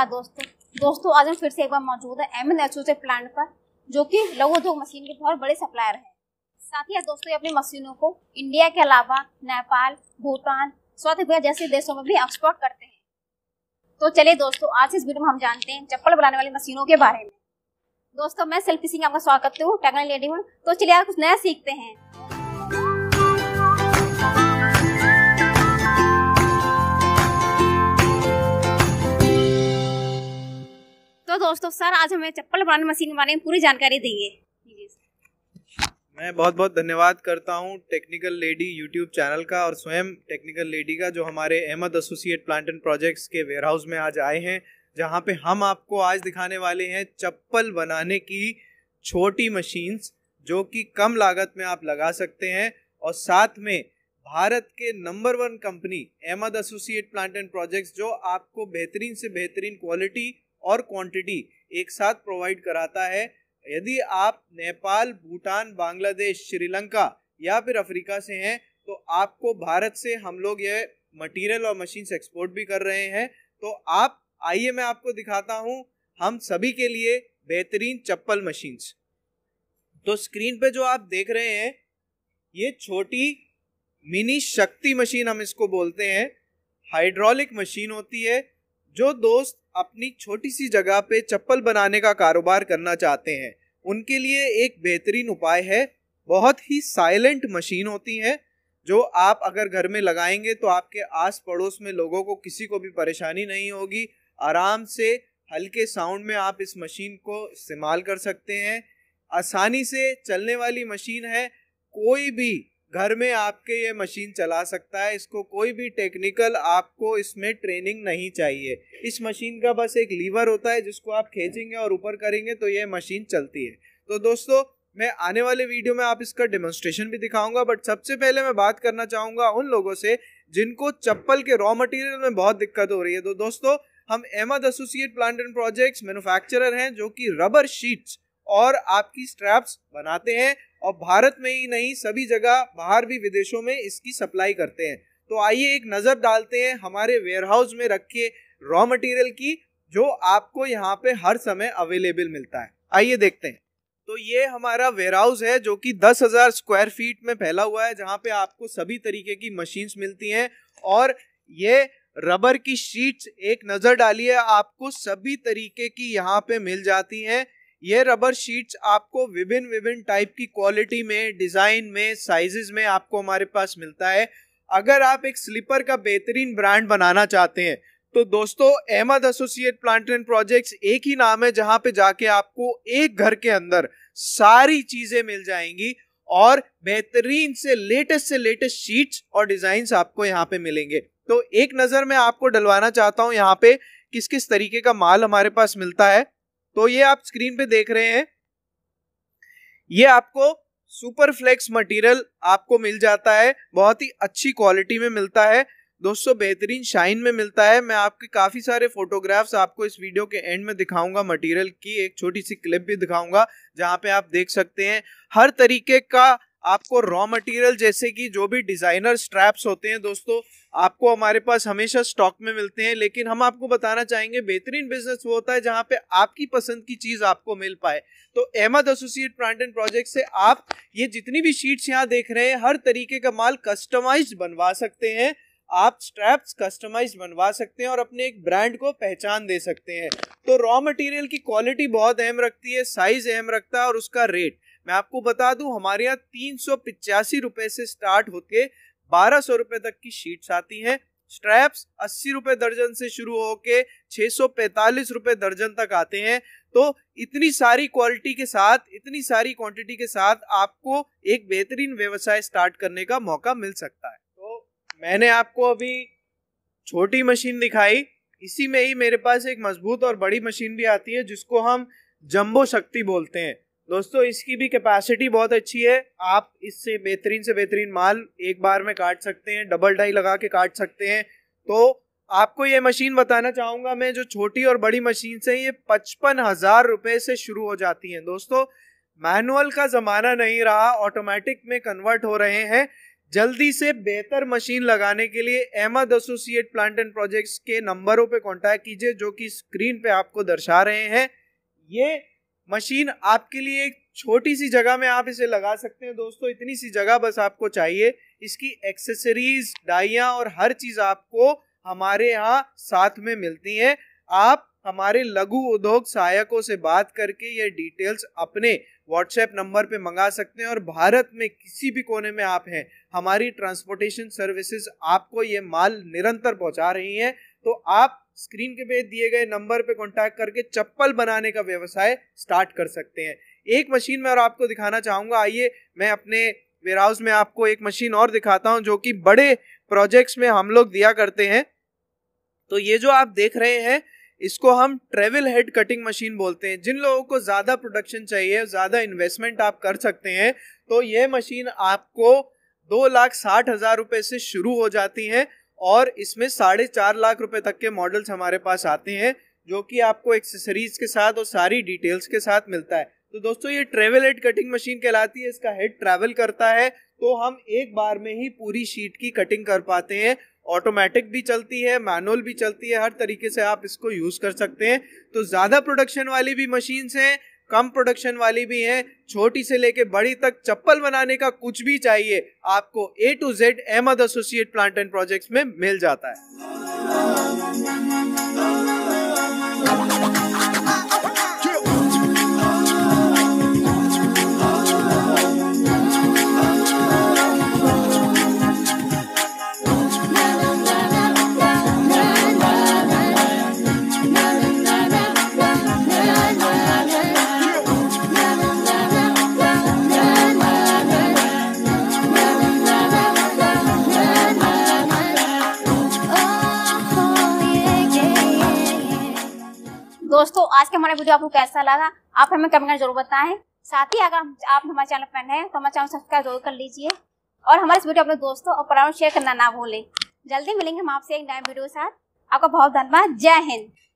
नमस्कार दोस्तों दोस्तों आज हम फिर से एक बार मौजूद है एम एन से प्लांट पर जो कि लघु उद्योग मशीन के बहुत बड़े सप्लायर हैं साथ ही दोस्तों अपनी मशीनों को इंडिया के अलावा नेपाल भूटान साउथ अफ्रीका जैसे देशों में भी एक्सपोर्ट करते हैं तो चलिए दोस्तों आज इस वीडियो में हम जानते हैं चप्पल बनाने वाली मशीनों के बारे में दोस्तों मैं सेल्फी सिंह आपका स्वागत हूँ टेक्नोलॉजी तो चलिए आप कुछ नया सीखते हैं दोस्तों सर आज हमें चप्पल बनाने मशीन के बारे में पूरी जानकारी देंगे मैं बहुत बहुत धन्यवाद करता हूँ टेक्निकल लेडी यूट्यूब चैनल का और स्वयं टेक्निकल लेडी का जो हमारे Ahmed associate plant and projects के वेयरहाउस में आज आए हैं जहाँ पे हम आपको आज दिखाने वाले हैं चप्पल बनाने की छोटी मशीन्स जो कि कम लागत में आप लगा सकते हैं और साथ में भारत के number one company Ahmed associate plant and projects जो आपको बेहतरीन से बेहतरीन क्वालिटी और क्वांटिटी एक साथ प्रोवाइड कराता है यदि आप नेपाल भूटान बांग्लादेश श्रीलंका या फिर अफ्रीका से हैं तो आपको भारत से हम लोग ये मटेरियल और मशीन्स एक्सपोर्ट भी कर रहे हैं तो आप आइए मैं आपको दिखाता हूँ हम सभी के लिए बेहतरीन चप्पल मशीन्स तो स्क्रीन पे जो आप देख रहे हैं ये छोटी मिनी शक्ति मशीन हम इसको बोलते हैं हाइड्रोलिक मशीन होती है जो दोस्त अपनी छोटी सी जगह पे चप्पल बनाने का कारोबार करना चाहते हैं उनके लिए एक बेहतरीन उपाय है बहुत ही साइलेंट मशीन होती है जो आप अगर घर में लगाएंगे तो आपके आस पड़ोस में लोगों को किसी को भी परेशानी नहीं होगी आराम से हल्के साउंड में आप इस मशीन को इस्तेमाल कर सकते हैं आसानी से चलने वाली मशीन है कोई भी घर में आपके ये मशीन चला सकता है इसको कोई भी टेक्निकल आपको इसमें ट्रेनिंग नहीं चाहिए इस मशीन का बस एक लीवर होता है जिसको आप खींचेंगे और ऊपर करेंगे तो ये मशीन चलती है तो दोस्तों मैं आने वाले वीडियो में आप इसका डेमोन्स्ट्रेशन भी दिखाऊंगा बट सबसे पहले मैं बात करना चाहूँगा उन लोगों से जिनको चप्पल के रॉ मटेरियल में बहुत दिक्कत हो रही है तो दोस्तों हम Ahmed associate plant and projects manufacture हैं जो कि रबर शीट्स और आपकी स्ट्रैप्स बनाते हैं और भारत में ही नहीं सभी जगह बाहर भी विदेशों में इसकी सप्लाई करते हैं तो आइए एक नज़र डालते हैं हमारे वेयरहाउस में रखे रॉ मटेरियल की जो आपको यहाँ पे हर समय अवेलेबल मिलता है आइए देखते हैं तो ये हमारा वेयरहाउस है जो कि 10,000 स्क्वायर फीट में फैला हुआ है जहाँ पे आपको सभी तरीके की मशीन्स मिलती हैं और ये रबर की शीट्स एक नज़र डालिए आपको सभी तरीके की यहाँ पे मिल जाती हैं ये रबर शीट्स आपको विभिन्न विभिन्न टाइप की क्वालिटी में डिज़ाइन में साइजेस में आपको हमारे पास मिलता है अगर आप एक स्लीपर का बेहतरीन ब्रांड बनाना चाहते हैं तो दोस्तों Ahmed associate plant and projects एक ही नाम है जहां पे जाके आपको एक घर के अंदर सारी चीज़ें मिल जाएंगी और बेहतरीन से लेटेस्ट से लेटेस्ट शीट्स और डिज़ाइंस आपको यहाँ पे मिलेंगे तो एक नज़र मैं आपको डलवाना चाहता हूँ यहाँ पे किस किस तरीके का माल हमारे पास मिलता है तो ये आप स्क्रीन पे देख रहे हैं ये आपको सुपर फ्लेक्स मटेरियल आपको मिल जाता है बहुत ही अच्छी क्वालिटी में मिलता है दोस्तों बेहतरीन शाइन में मिलता है मैं आपके काफ़ी सारे फोटोग्राफ्स आपको इस वीडियो के एंड में दिखाऊंगा मटेरियल की एक छोटी सी क्लिप भी दिखाऊंगा जहां पे आप देख सकते हैं हर तरीके का आपको रॉ मटेरियल जैसे कि जो भी डिज़ाइनर स्ट्रैप्स होते हैं दोस्तों आपको हमारे पास हमेशा स्टॉक में मिलते हैं लेकिन हम आपको बताना चाहेंगे बेहतरीन बिजनेस वो होता है जहां पे आपकी पसंद की चीज़ आपको मिल पाए तो Ahmed associate plant and project से आप ये जितनी भी शीट्स यहाँ देख रहे हैं हर तरीके का माल कस्टमाइज बनवा सकते हैं आप स्ट्रैप्स कस्टमाइज बनवा सकते हैं और अपने एक ब्रांड को पहचान दे सकते हैं तो रॉ मटेरियल की क्वालिटी बहुत अहम रखती है साइज अहम रखता है और उसका रेट मैं आपको बता दूं हमारे यहाँ तीन सौ पिचासी रुपए से स्टार्ट होके बारह सौ रुपए तक की शीट्स आती हैं स्ट्रैप्स अस्सी रुपए दर्जन से शुरू होके छः सौ रुपए दर्जन तक आते हैं तो इतनी सारी क्वालिटी के साथ इतनी सारी क्वांटिटी के साथ आपको एक बेहतरीन व्यवसाय स्टार्ट करने का मौका मिल सकता है तो मैंने आपको अभी छोटी मशीन दिखाई इसी में ही मेरे पास एक मजबूत और बड़ी मशीन भी आती है जिसको हम जम्बो शक्ति बोलते हैं दोस्तों इसकी भी कैपेसिटी बहुत अच्छी है आप इससे बेहतरीन से बेहतरीन माल एक बार में काट सकते हैं डबल डाई लगा के काट सकते हैं तो आपको ये मशीन बताना चाहूँगा मैं जो छोटी और बड़ी मशीन से ये पचपन हज़ार रुपये से शुरू हो जाती हैं दोस्तों मैनुअल का ज़माना नहीं रहा ऑटोमेटिक में कन्वर्ट हो रहे हैं जल्दी से बेहतर मशीन लगाने के लिए Ahmed associate plant and projects के नंबरों पर कॉन्टैक्ट कीजिए जो कि स्क्रीन पे आपको दर्शा रहे हैं ये मशीन आपके लिए एक छोटी सी जगह में आप इसे लगा सकते हैं दोस्तों इतनी सी जगह बस आपको चाहिए इसकी एक्सेसरीज डाइया और हर चीज़ आपको हमारे यहाँ साथ में मिलती है आप हमारे लघु उद्योग सहायकों से बात करके ये डिटेल्स अपने व्हाट्सएप नंबर पे मंगा सकते हैं और भारत में किसी भी कोने में आप हैं हमारी ट्रांसपोर्टेशन सर्विसेज आपको ये माल निरंतर पहुंचा रही हैं तो आप स्क्रीन के पे दिए गए नंबर पे कांटेक्ट करके चप्पल बनाने का व्यवसाय स्टार्ट कर सकते हैं एक मशीन मैं और आपको दिखाना चाहूँगा आइए मैं अपने वेयरहाउस में आपको एक मशीन और दिखाता हूँ जो कि बड़े प्रोजेक्ट्स में हम लोग दिया करते हैं तो ये जो आप देख रहे हैं इसको हम ट्रेवल हेड कटिंग मशीन बोलते हैं जिन लोगों को ज़्यादा प्रोडक्शन चाहिए ज़्यादा इन्वेस्टमेंट आप कर सकते हैं तो ये मशीन आपको दो लाख साठ हज़ार रुपये से शुरू हो जाती हैं और इसमें साढ़े चार लाख रुपए तक के मॉडल्स हमारे पास आते हैं जो कि आपको एक्सेसरीज के साथ और सारी डिटेल्स के साथ मिलता है तो दोस्तों ये ट्रेवल हेड कटिंग मशीन कहलाती है इसका हेड ट्रैवल करता है तो हम एक बार में ही पूरी शीट की कटिंग कर पाते हैं ऑटोमेटिक भी चलती है मैनुअल भी चलती है हर तरीके से आप इसको यूज़ कर सकते हैं तो ज़्यादा प्रोडक्शन वाली भी मशीन्स हैं कम प्रोडक्शन वाली भी हैं छोटी से लेके बड़ी तक चप्पल बनाने का कुछ भी चाहिए आपको A to Z Ahmed associate plant and projects में मिल जाता है आज के हमारा वीडियो आपको कैसा लगा आप हमें कमेंट कर जरूर बताएं साथ ही अगर आप हमारे चैनल पर नए हैं तो हमारे चैनल सब्सक्राइब जरूर कर लीजिए और हमारे इस वीडियो अपने दोस्तों और परामर्श शेयर करना ना भूलें जल्दी मिलेंगे हम आपसे एक नए वीडियो के साथ आपका बहुत धन्यवाद जय हिंद